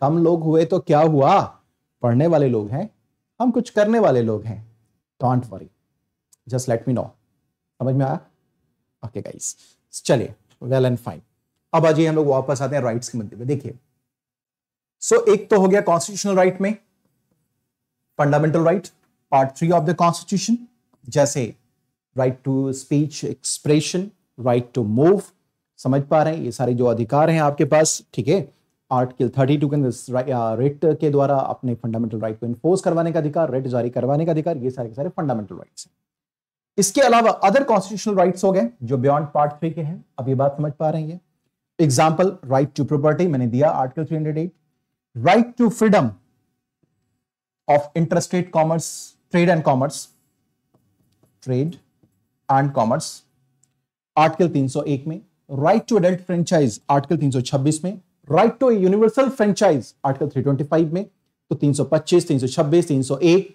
Speaker 1: कम लोग हुए तो क्या हुआ पढ़ने वाले लोग हैं हम कुछ करने वाले लोग हैं don't worry just let me know समझ में आया ओके गाइस चलिए वेल एंड फाइन अब आज हम लोग वापस आते हैं राइट्स के मुद्दे पे देखिए सो so, एक तो हो गया कॉन्स्टिट्यूशनल राइट right में fundamental right part three of the constitution जैसे right to speech expression right to move समझ पा रहे हैं ये सारे जो अधिकार हैं आपके पास ठीक है आर्टिकल टू के अंदर रेट के द्वारा अपने फंडामेंटल राइट को इन्फोर्स करवाने का अधिकार रेट जारी करवाने का अधिकार ये सारे के सारे फंडामेंटल राइट्स हैं इसके अलावा अदर कॉन्स्टिट्यूशनल राइट्स हो गए जो बियॉन्ड पार्ट थ्री के हैं अब ये बात समझ पा रहे हैं एग्जाम्पल राइट टू प्रॉपर्टी मैंने दिया article three hundred eight right to freedom of interstate commerce trade and commerce trade and commerce article 301 में right to adult franchise article 326 में right to universal franchise article 325 में तो 325, 326,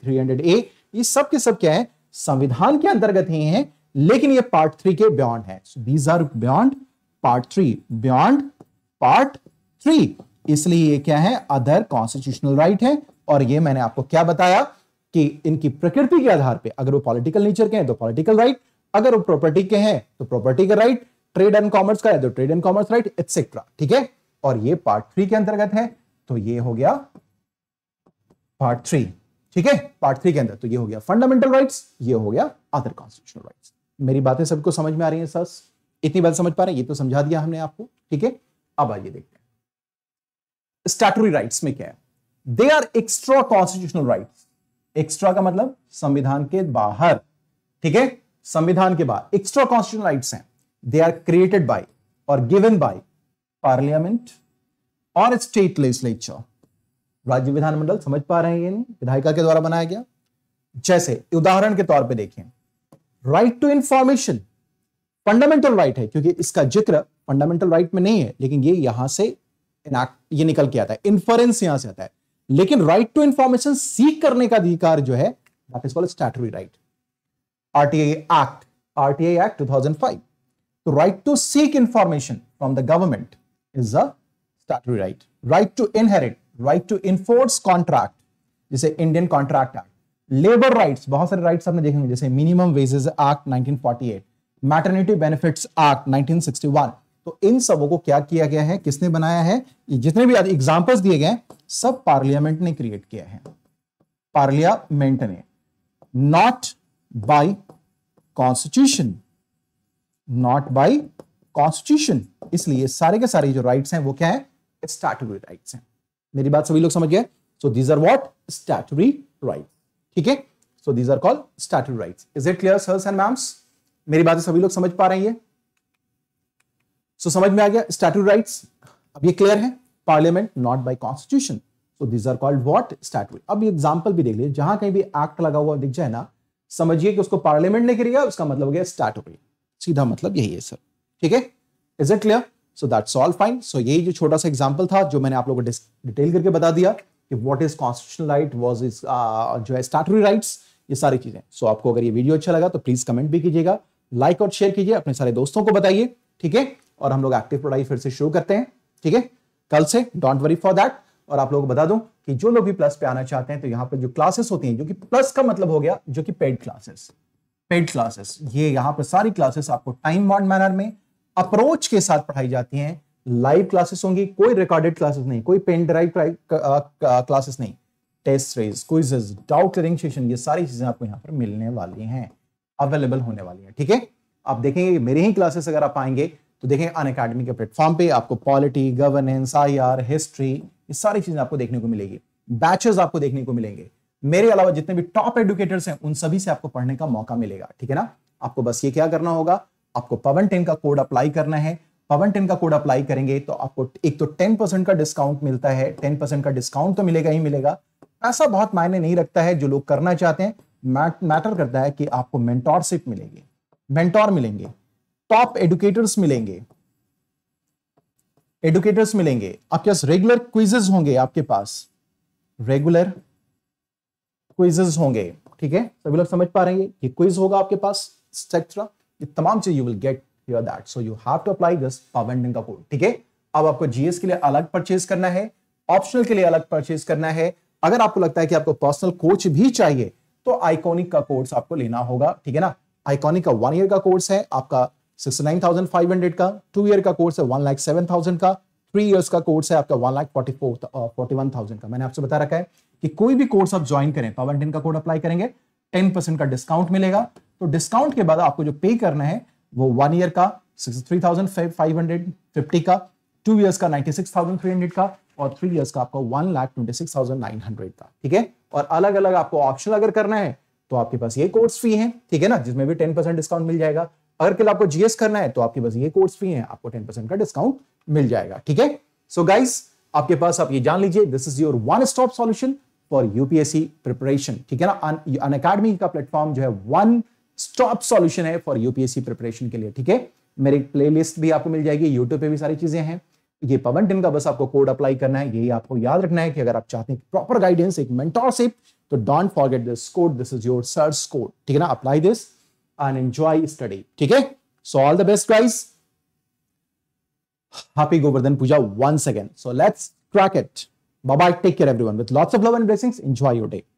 Speaker 1: 301, ए ये सब के सब क्या है संविधान के अंतर्गत ही है लेकिन ये पार्ट थ्री के बियॉन्ड है these are beyond part three beyond part three इसलिए ये क्या है अदर कॉन्स्टिट्यूशनल राइट है और ये मैंने आपको क्या बताया कि इनकी प्रकृति के आधार पे अगर वो पॉलिटिकल नेचर के हैं तो पॉलिटिकल राइट अगर वो प्रॉपर्टी के हैं तो प्रॉपर्टी का राइट ट्रेड एंड कॉमर्स का है तो trade and commerce right etcetera ठीक है और ये पार्ट थ्री के अंतर्गत है तो ये हो गया पार्ट थ्री ठीक है पार्ट थ्री के अंदर तो ये हो गया फंडामेंटल राइट्स ये हो गया अदर कॉन्स्टिट्यूशनल राइट्स मेरी बातें सबको समझ में आ रही है सर इतनी बात समझ पा रहे हैं ये तो समझा दिया हमने आपको ठीक है अब आइए देखते हैं स्टैटरी राइट्स में क्या है they are extra constitutional rights extra का मतलब संविधान के बाहर ठीक है संविधान के बाहर एक्स्ट्रा कॉन्स्टिट्यूशनल राइट्स हैं they are created by or given by parliament और स्टेट लेजिस्लेचर राज्य विधानमंडल समझ पा रहे हैं ये नहीं विधायिका के द्वारा बनाया गया जैसे उदाहरण के तौर पे देखें right to information fundamental right है क्योंकि इसका जिक्र फंडामेंटल राइट में नहीं है लेकिन ये यहां से ये निकल के आता है इन्फरेंस यहां से आता है लेकिन राइट टू इंफॉर्मेशन सीख करने का अधिकार जो है that is called statutory right RTI act RTI act 2005 तो right to seek information from the government is a statutory right right to inherit right to enforce contract जैसे Indian contract act labour rights बहुत सारे राइट्स आपने देखेंगे जैसे minimum wages act 1948, maternity benefits act 1961. तो इन सबों को क्या किया गया है किसने बनाया है जितने भी एग्जाम्पल्स दिए गए सब पार्लियामेंट ने क्रिएट किया है पार्लियामेंट ने not by constitution not by constitution इसलिए सारे के सारे जो राइट हैं वो क्या है स्टैटुरी राइट हैं मेरी बात सभी लोग समझ गए so these are what statutory right ठीक है so these are call statutory right is it clear sirs and ma'ams मेरी बात सभी लोग समझ पा रहे हैं सो so, समझ में आ गया स्टैटुरी राइट अब ये क्लियर है parliament not by constitution so these are called what statutory अब एग्जाम्पल भी देख लीजिए जहां कहीं भी एक्ट लगा हुआ दिख जाए ना समझिए कि उसको पार्लियामेंट ने किया उसका मतलब हो गया स्टैटुरी सीधा मतलब यही है सर ठीक है is it clear so that's all fine so यही जो छोटा सा एग्जाम्पल था जो मैंने आप लोगों को डिटेल करके बता दिया कि what is constitutional right was is जो है स्टैटरी राइट ये सारी चीजें सो so, आपको अगर ये वीडियो अच्छा लगा तो प्लीज कमेंट भी कीजिएगा लाइक और शेयर कीजिए अपने सारे दोस्तों को बताइए ठीक है और हम लोग एक्टिव पढ़ाई फिर से शुरू करते हैं ठीक है कल से डोंट वरी फॉर दैट और आप लोगों को बता दूं कि जो लोग भी प्लस पे आना चाहते हैं तो यहाँ पे जो क्लासेस होती हैं जो कि प्लस का मतलब हो गया जो कि पेड क्लासेस पेड क्लासेस ये यहाँ पर सारी क्लासेस आपको टाइम बॉन्ड मैनर में अप्रोच के साथ पढ़ाई जाती हैं लाइव क्लासेस होंगी कोई रिकॉर्डेड क्लासेस नहीं कोई पेन ड्राइव क्लासेस नहीं टेस्ट रेज क्विजेस डाउट क्लियरिंग सेशन ये सारी चीजें आपको यहाँ पर मिलने वाली हैं अवेलेबल होने वाली हैं ठीक है आप देखेंगे मेरे ही क्लासेस अगर आप आएंगे तो देखें अन अकेडमी के प्लेटफॉर्म पे आपको पॉलिटी गवर्नेंस आई हिस्ट्री ये सारी चीजें आपको देखने को मिलेगी बैचेस आपको देखने को मिलेंगे मेरे अलावा जितने भी टॉप एडुकेटर्स हैं उन सभी से आपको पढ़ने का मौका मिलेगा ठीक है ना आपको बस ये क्या करना होगा आपको पवन टेन का कोड अप्लाई करना है पवन टेन का कोड अप्लाई करेंगे तो आपको एक तो टेन परसेंट का डिस्काउंट मिलता है टेन परसेंट का डिस्काउंट तो मिलेगा ही मिलेगा ऐसा बहुत मायने नहीं रखता है जो लोग करना चाहते हैं मैटर करता है कि आपको मेंटोरशिप मिलेगी मेंटोर मिलेंगे टॉप एडुकेटर्स मिलेंगे एडुकेटर्स मिलेंगे आपके पास रेगुलर क्विजेस होंगे आपके पास रेगुलर क्विजेस होंगे ठीक है सभी लोग समझ पा रहे हैं ये क्विज होगा आपके पास एक्सेट्रा ये तमाम चीज you will get your that so you have to apply this पावेंडिंग का कोड ठीक है अब आपको जीएस के लिए अलग परचेज करना है ऑप्शनल के लिए अलग परचेज करना है अगर आपको लगता है कि आपको पर्सनल कोच भी चाहिए तो आइकॉनिक का कोर्स आपको लेना होगा ठीक है ना आइकॉनिक का वन ईयर का कोर्स है आपका 69,500 का टू ईयर का कोर्स है वन लाख सेवन थाउजेंड का थ्री ईयर्स का कोर्स है आपका one lakh forty four forty one thousand का मैंने आपसे बता रखा है कि कोई भी कोर्स आप ज्वाइन करें पावर टेन का कोड अप्लाई करेंगे टेन परसेंट का डिस्काउंट मिलेगा तो डिस्काउंट के बाद आपको जो पे करना है वो वन ईयर का सिक्सटी का टू ईयर्स का नाइनटी का और थ्री ईयर्स का आपका one lakh twenty six thousand nine hundred का ठीक है और अलग अलग आपको ऑप्शन अगर करना है तो आपके पास ये कोर्स फी है ठीक है ना जिसमें भी टेन परसेंट डिस्काउंट मिल जाएगा अगर कल आपको जीएस करना है तो आपके पास ये कोर्स फी है आपको टेन परसेंट का डिस्काउंट मिल जाएगा ठीक है सो गाइस आपके पास आप ये जान लीजिए this is your one stop solution for UPSC preparation ठीक है ना अन अकेडमी का प्लेटफॉर्म जो है वन स्टॉप सॉल्यूशन है फॉर यूपीएससी प्रिपरेशन के लिए ठीक है मेरी प्लेलिस्ट भी आपको मिल जाएगी यूट्यूब पे भी सारी चीजें हैं ये पवन पवनटिन का बस आपको कोड अप्लाई करना है यही आपको याद रखना है कि अगर आप चाहते हैं प्रॉपर गाइडेंस एक मेंटोरशिप तो don't forget this code this is your search code ठीक है ना apply this and enjoy study ठीक है so all the best guys happy Govardhan Puja once again so let's crack it Bye bye. Take care, everyone. With lots of love and blessings, enjoy your day.